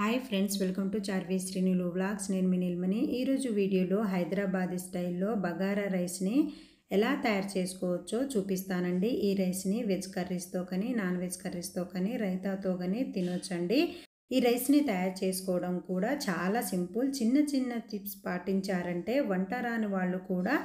Hi friends welcome to Charvi శ్రీనులు vlogs నేను మీ నిల్మని ఈరోజు వీడియోలో హైదరాబాద్ స్టైల్లో బగారా రైస్ని ఎలా తయారు చేసుకోవచ్చో చూపిస్తానండి ఈ రైస్ని వెజ్ కర్రీస్తో కానీ నాన్ వెజ్ కర్రీస్తో కానీ రైతాతో కానీ తినొచ్చండి ఈ రైస్ని తయారు చేసుకోవడం కూడా చాలా సింపుల్ చిన్న చిన్న టిప్స్ పాటించారంటే వంట రాని వాళ్ళు కూడా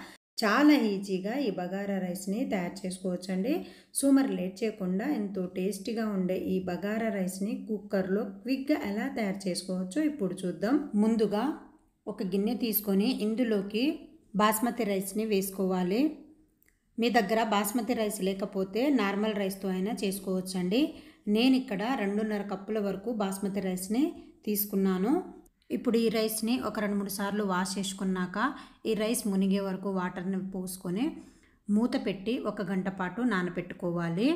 చాలా ఈజీగా ఈ బగారా రైస్ని తయారు చేసుకోవచ్చండి సో మరి లేట్ చేయకుండా ఎంతో టేస్టీగా ఉండే ఈ బగారా రైస్ని కుక్కర్లో క్విక్గా ఎలా తయారు చేసుకోవచ్చో ఇప్పుడు చూద్దాం ముందుగా ఒక గిన్నె తీసుకొని ఇందులోకి బాస్మతి రైస్ని వేసుకోవాలి మీ దగ్గర బాస్మతి రైస్ లేకపోతే నార్మల్ రైస్తో అయినా చేసుకోవచ్చండి నేను ఇక్కడ రెండున్నర కప్పుల వరకు బాస్మతి రైస్ని తీసుకున్నాను ఇప్పుడు ఈ రైస్ని ఒక రెండు మూడు సార్లు వాష్ చేసుకున్నాక ఈ రైస్ మునిగే వరకు వాటర్ని పోసుకొని మూత పెట్టి ఒక గంట పాటు నానబెట్టుకోవాలి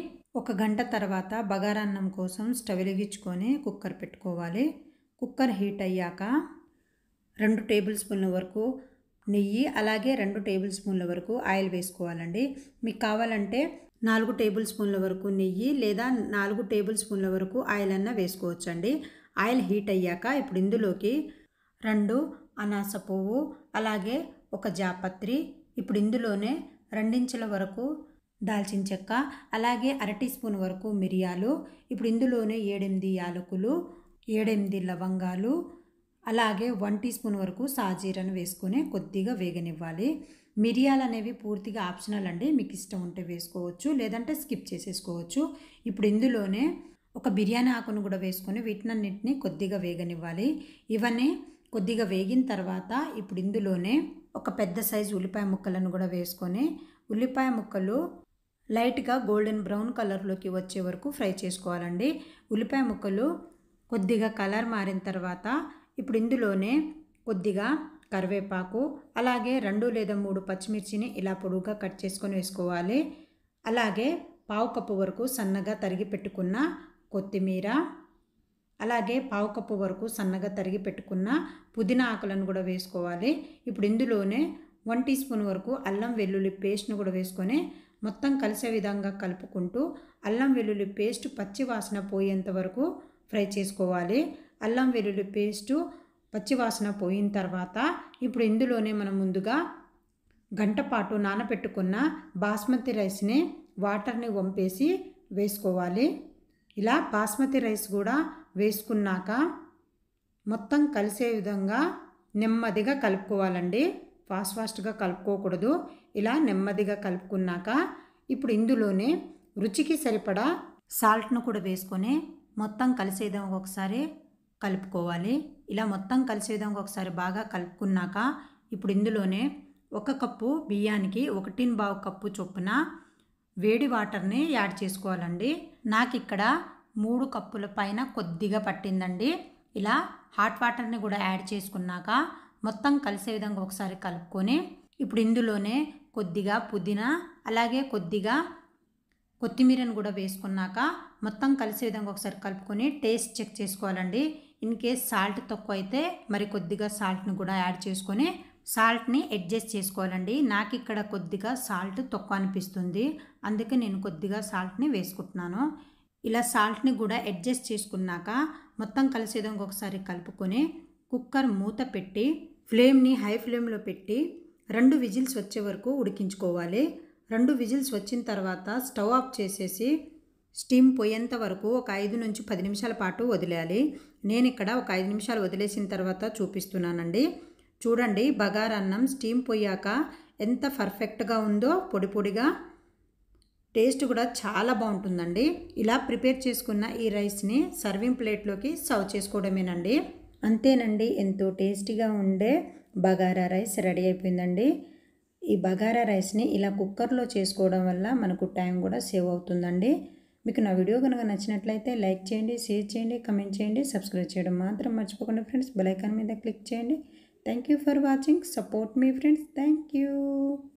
ఒక గంట తర్వాత బగారాన్నం కోసం స్టవ్ వెలిగించుకొని కుక్కర్ పెట్టుకోవాలి కుక్కర్ హీట్ అయ్యాక రెండు టేబుల్ స్పూన్ల వరకు నెయ్యి అలాగే రెండు టేబుల్ స్పూన్ల వరకు ఆయిల్ వేసుకోవాలండి మీకు కావాలంటే నాలుగు టేబుల్ స్పూన్ల వరకు నెయ్యి లేదా నాలుగు టేబుల్ స్పూన్ల వరకు ఆయిల్ అన్న వేసుకోవచ్చండి ఆయిల్ హీట్ అయ్యాక ఇప్పుడు ఇందులోకి రెండు అనాస పువ్వు అలాగే ఒక జాపత్రి ఇప్పుడు ఇందులోనే రెండించల వరకు దాల్చిన చెక్క అలాగే అర టీ స్పూన్ వరకు మిరియాలు ఇప్పుడు ఇందులోనే ఏడెనిమిది యాలకులు ఏడెనిమిది లవంగాలు అలాగే వన్ టీ స్పూన్ వరకు సాజీరను వేసుకొని కొద్దిగా వేగనివ్వాలి మిరియాలు అనేవి పూర్తిగా ఆప్షనల్ అండి మీకు ఇష్టం ఉంటే వేసుకోవచ్చు లేదంటే స్కిప్ చేసేసుకోవచ్చు ఇప్పుడు ఇందులోనే ఒక బిర్యానీ ఆకును కూడా వేసుకొని వీటినన్నింటినీ కొద్దిగా వేగనివ్వాలి ఇవన్నీ కొద్దిగా వేగిన తర్వాత ఇప్పుడు ఇందులోనే ఒక పెద్ద సైజు ఉల్లిపాయ ముక్కలను కూడా వేసుకొని ఉల్లిపాయ ముక్కలు లైట్గా గోల్డెన్ బ్రౌన్ కలర్లోకి వచ్చే వరకు ఫ్రై చేసుకోవాలండి ఉల్లిపాయ ముక్కలు కొద్దిగా కలర్ మారిన తర్వాత ఇప్పుడు ఇందులోనే కొద్దిగా కరివేపాకు అలాగే రెండు లేదా మూడు పచ్చిమిర్చిని ఇలా పొడుగుగా కట్ చేసుకొని వేసుకోవాలి అలాగే పావు కప్పు వరకు సన్నగా తరిగి పెట్టుకున్న కొత్తిమీర అలాగే పావు కప్పు వరకు సన్నగా తరిగి పెట్టుకున్న పుదీనా ఆకులను కూడా వేసుకోవాలి ఇప్పుడు ఇందులోనే వన్ టీ స్పూన్ వరకు అల్లం వెల్లుల్లి పేస్ట్ను కూడా వేసుకొని మొత్తం కలిసే విధంగా కలుపుకుంటూ అల్లం వెల్లుల్లి పేస్ట్ పచ్చి వాసన పోయేంత వరకు ఫ్రై చేసుకోవాలి అల్లం వెల్లుల్లి పేస్టు పచ్చి వాసన పోయిన తర్వాత ఇప్పుడు ఇందులోనే మనం ముందుగా గంటపాటు నానబెట్టుకున్న బాస్మతి రైస్ని వాటర్ని వంపేసి వేసుకోవాలి ఇలా బాస్మతి రైస్ కూడా వేసుకున్నాక మొత్తం కలిసే విధంగా నెమ్మదిగా కలుపుకోవాలండి ఫాస్ట్ ఫాస్ట్గా కలుపుకోకూడదు ఇలా నెమ్మదిగా కలుపుకున్నాక ఇప్పుడు ఇందులోనే రుచికి సరిపడా సాల్ట్ను కూడా వేసుకొని మొత్తం విధంగా ఒకసారి కలుపుకోవాలి ఇలా మొత్తం విధంగా ఒకసారి బాగా కలుపుకున్నాక ఇప్పుడు ఇందులోనే ఒక కప్పు బియ్యానికి ఒకటిన్ బావు కప్పు చొప్పున వేడి వాటర్ని యాడ్ చేసుకోవాలండి నాకు ఇక్కడ మూడు కప్పుల పైన కొద్దిగా పట్టిందండి ఇలా హాట్ వాటర్ని కూడా యాడ్ చేసుకున్నాక మొత్తం కలిసే విధంగా ఒకసారి కలుపుకొని ఇప్పుడు ఇందులోనే కొద్దిగా పుదీనా అలాగే కొద్దిగా కొత్తిమీరను కూడా వేసుకున్నాక మొత్తం కలిసే విధంగా ఒకసారి కలుపుకొని టేస్ట్ చెక్ చేసుకోవాలండి ఇన్ కేస్ సాల్ట్ తక్కువ అయితే మరి కొద్దిగా సాల్ట్ని కూడా యాడ్ చేసుకొని సాల్ట్ని అడ్జస్ట్ చేసుకోవాలండి నాకు ఇక్కడ కొద్దిగా సాల్ట్ తక్కువ అనిపిస్తుంది అందుకే నేను కొద్దిగా సాల్ట్ని వేసుకుంటున్నాను ఇలా సాల్ట్ని కూడా అడ్జస్ట్ చేసుకున్నాక మొత్తం కలిసేదంగా ఒకసారి కలుపుకొని కుక్కర్ మూత పెట్టి ఫ్లేమ్ని హై ఫ్లేమ్లో పెట్టి రెండు విజిల్స్ వచ్చే వరకు ఉడికించుకోవాలి రెండు విజిల్స్ వచ్చిన తర్వాత స్టవ్ ఆఫ్ చేసేసి స్టీమ్ పోయేంత వరకు ఒక ఐదు నుంచి పది నిమిషాల పాటు వదిలేయాలి నేను ఇక్కడ ఒక ఐదు నిమిషాలు వదిలేసిన తర్వాత చూపిస్తున్నానండి చూడండి బగారా అన్నం స్టీమ్ పోయాక ఎంత పర్ఫెక్ట్గా ఉందో పొడి పొడిగా టేస్ట్ కూడా చాలా బాగుంటుందండి ఇలా ప్రిపేర్ చేసుకున్న ఈ రైస్ని సర్వింగ్ ప్లేట్లోకి సర్వ్ చేసుకోవడమేనండి అంతేనండి ఎంతో టేస్టీగా ఉండే బగారా రైస్ రెడీ అయిపోయిందండి ఈ బగారా రైస్ని ఇలా కుక్కర్లో చేసుకోవడం వల్ల మనకు టైం కూడా సేవ్ అవుతుందండి మీకు నా వీడియో కనుక నచ్చినట్లయితే లైక్ చేయండి షేర్ చేయండి కమెంట్ చేయండి సబ్స్క్రైబ్ చేయడం మాత్రం మర్చిపోకండి ఫ్రెండ్స్ బెల్ ఐకాన్ మీద క్లిక్ చేయండి Thank you for watching. Support me friends. Thank you.